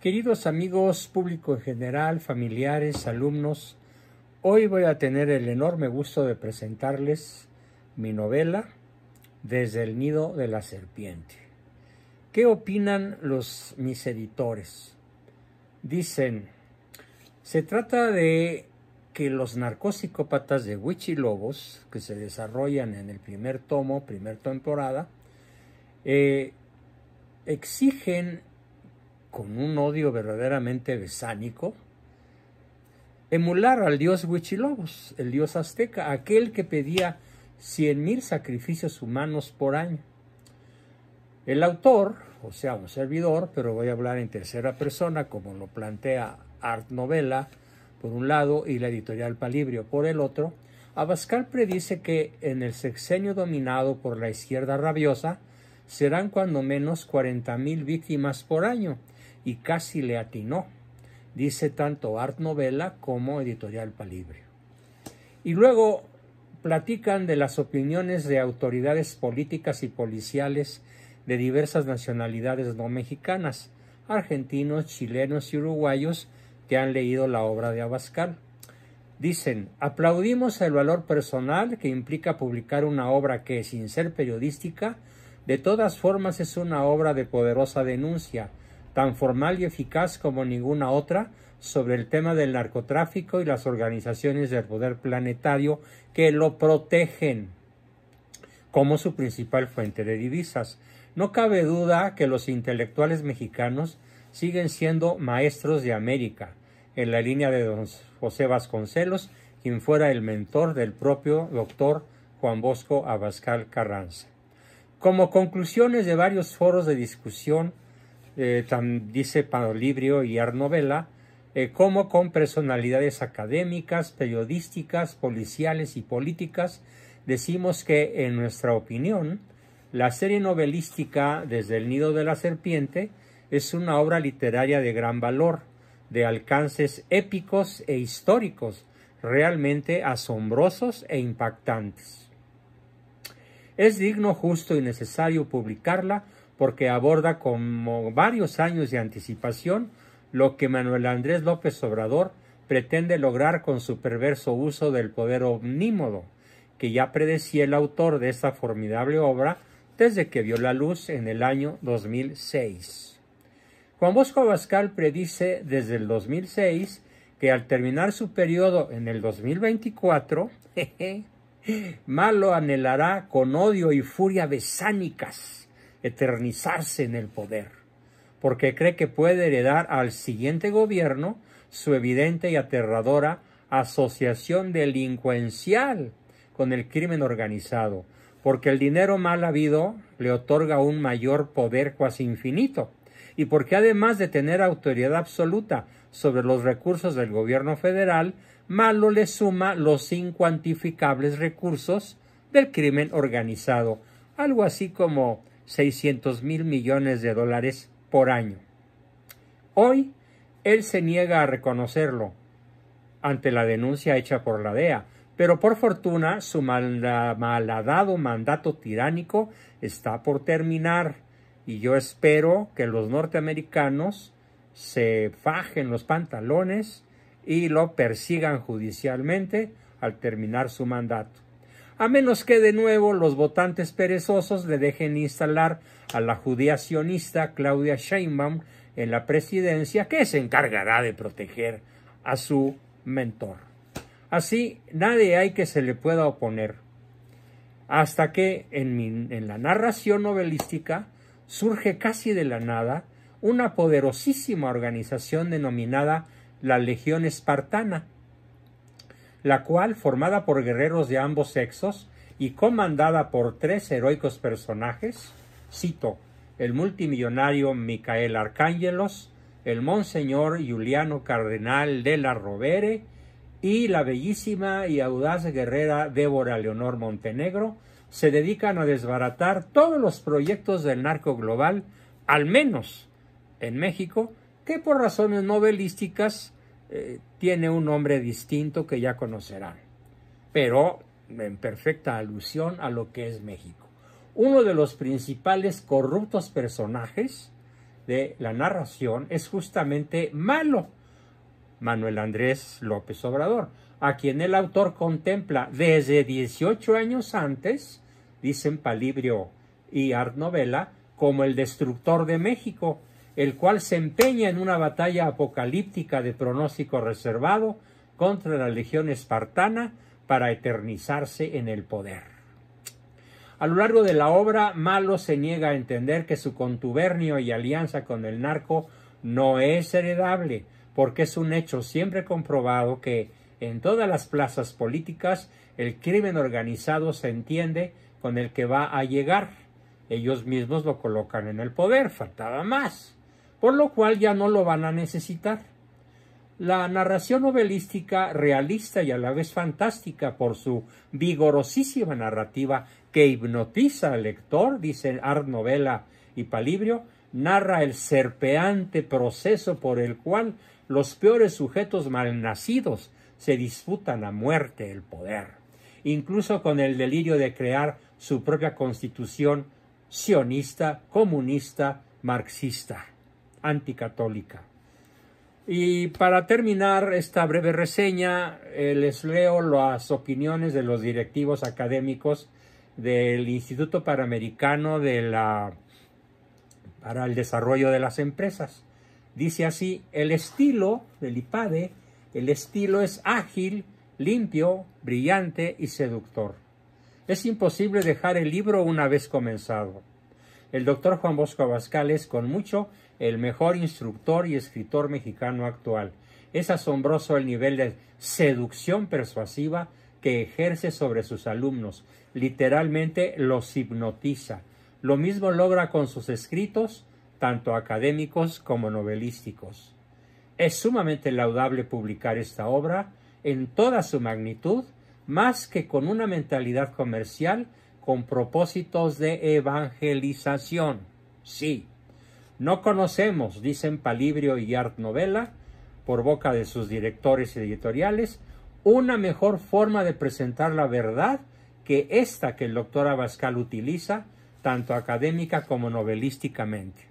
Queridos amigos, público en general, familiares, alumnos, hoy voy a tener el enorme gusto de presentarles mi novela Desde el nido de la serpiente. ¿Qué opinan los mis editores? Dicen, se trata de que los narcopsicópatas de lobos que se desarrollan en el primer tomo, primer temporada, eh, exigen con un odio verdaderamente besánico, emular al dios Huichilobos, el dios azteca, aquel que pedía cien mil sacrificios humanos por año. El autor, o sea, un servidor, pero voy a hablar en tercera persona, como lo plantea Art Novela, por un lado, y la editorial Palibrio, por el otro, Abascal predice que en el sexenio dominado por la izquierda rabiosa serán cuando menos cuarenta mil víctimas por año, y casi le atinó, dice tanto Art Novela como Editorial Palibrio. Y luego platican de las opiniones de autoridades políticas y policiales de diversas nacionalidades no mexicanas, argentinos, chilenos y uruguayos que han leído la obra de Abascal. Dicen, aplaudimos el valor personal que implica publicar una obra que, sin ser periodística, de todas formas es una obra de poderosa denuncia tan formal y eficaz como ninguna otra, sobre el tema del narcotráfico y las organizaciones del poder planetario que lo protegen como su principal fuente de divisas. No cabe duda que los intelectuales mexicanos siguen siendo maestros de América, en la línea de don José Vasconcelos, quien fuera el mentor del propio doctor Juan Bosco Abascal Carranza. Como conclusiones de varios foros de discusión, eh, tan, dice Padolibrio y Arnovela, eh, como con personalidades académicas, periodísticas, policiales y políticas, decimos que, en nuestra opinión, la serie novelística Desde el Nido de la Serpiente es una obra literaria de gran valor, de alcances épicos e históricos, realmente asombrosos e impactantes. Es digno, justo y necesario publicarla porque aborda como varios años de anticipación lo que Manuel Andrés López Obrador pretende lograr con su perverso uso del poder omnímodo, que ya predecía el autor de esta formidable obra desde que vio la luz en el año 2006. Juan Bosco Abascal predice desde el 2006 que al terminar su periodo en el 2024, Malo anhelará con odio y furia besánicas eternizarse en el poder, porque cree que puede heredar al siguiente gobierno su evidente y aterradora asociación delincuencial con el crimen organizado, porque el dinero mal habido le otorga un mayor poder cuasi infinito, y porque además de tener autoridad absoluta sobre los recursos del gobierno federal, malo le suma los incuantificables recursos del crimen organizado, algo así como 600 mil millones de dólares por año. Hoy, él se niega a reconocerlo ante la denuncia hecha por la DEA, pero por fortuna su mal, malhadado mandato tiránico está por terminar y yo espero que los norteamericanos se fajen los pantalones y lo persigan judicialmente al terminar su mandato a menos que de nuevo los votantes perezosos le dejen instalar a la judía sionista Claudia Sheinbaum en la presidencia, que se encargará de proteger a su mentor. Así, nadie hay que se le pueda oponer, hasta que en la narración novelística surge casi de la nada una poderosísima organización denominada la Legión Espartana, la cual, formada por guerreros de ambos sexos y comandada por tres heroicos personajes, cito, el multimillonario Micael Arcángelos, el monseñor Juliano Cardenal de la Rovere y la bellísima y audaz guerrera Débora Leonor Montenegro, se dedican a desbaratar todos los proyectos del narco global, al menos en México, que por razones novelísticas eh, tiene un nombre distinto que ya conocerán, pero en perfecta alusión a lo que es México. Uno de los principales corruptos personajes de la narración es justamente Malo, Manuel Andrés López Obrador, a quien el autor contempla desde 18 años antes, dicen Palibrio y Art Novela, como el destructor de México, el cual se empeña en una batalla apocalíptica de pronóstico reservado contra la legión espartana para eternizarse en el poder. A lo largo de la obra, Malo se niega a entender que su contubernio y alianza con el narco no es heredable, porque es un hecho siempre comprobado que en todas las plazas políticas el crimen organizado se entiende con el que va a llegar. Ellos mismos lo colocan en el poder, faltaba más por lo cual ya no lo van a necesitar. La narración novelística realista y a la vez fantástica por su vigorosísima narrativa que hipnotiza al lector, dicen Art Novela y Palibrio, narra el serpeante proceso por el cual los peores sujetos malnacidos se disputan a muerte el poder, incluso con el delirio de crear su propia constitución sionista, comunista, marxista anticatólica. Y para terminar esta breve reseña, eh, les leo las opiniones de los directivos académicos del Instituto Panamericano de la, para el Desarrollo de las Empresas. Dice así, el estilo del IPADE, el estilo es ágil, limpio, brillante y seductor. Es imposible dejar el libro una vez comenzado. El doctor Juan Bosco Abascal es con mucho el mejor instructor y escritor mexicano actual. Es asombroso el nivel de seducción persuasiva que ejerce sobre sus alumnos. Literalmente los hipnotiza. Lo mismo logra con sus escritos, tanto académicos como novelísticos. Es sumamente laudable publicar esta obra en toda su magnitud, más que con una mentalidad comercial con propósitos de evangelización. Sí, no conocemos, dicen Palibrio y Art Novela, por boca de sus directores editoriales, una mejor forma de presentar la verdad que esta que el doctor Abascal utiliza, tanto académica como novelísticamente.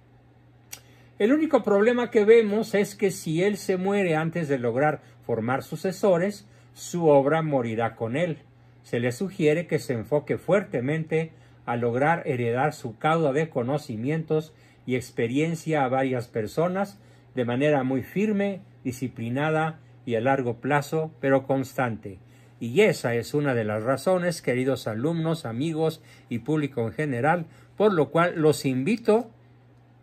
El único problema que vemos es que si él se muere antes de lograr formar sucesores, su obra morirá con él se le sugiere que se enfoque fuertemente a lograr heredar su cauda de conocimientos y experiencia a varias personas de manera muy firme, disciplinada y a largo plazo, pero constante. Y esa es una de las razones, queridos alumnos, amigos y público en general, por lo cual los invito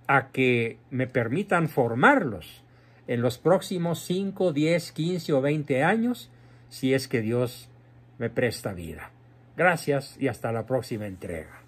a que me permitan formarlos en los próximos 5, 10, 15 o 20 años, si es que Dios me presta vida. Gracias y hasta la próxima entrega.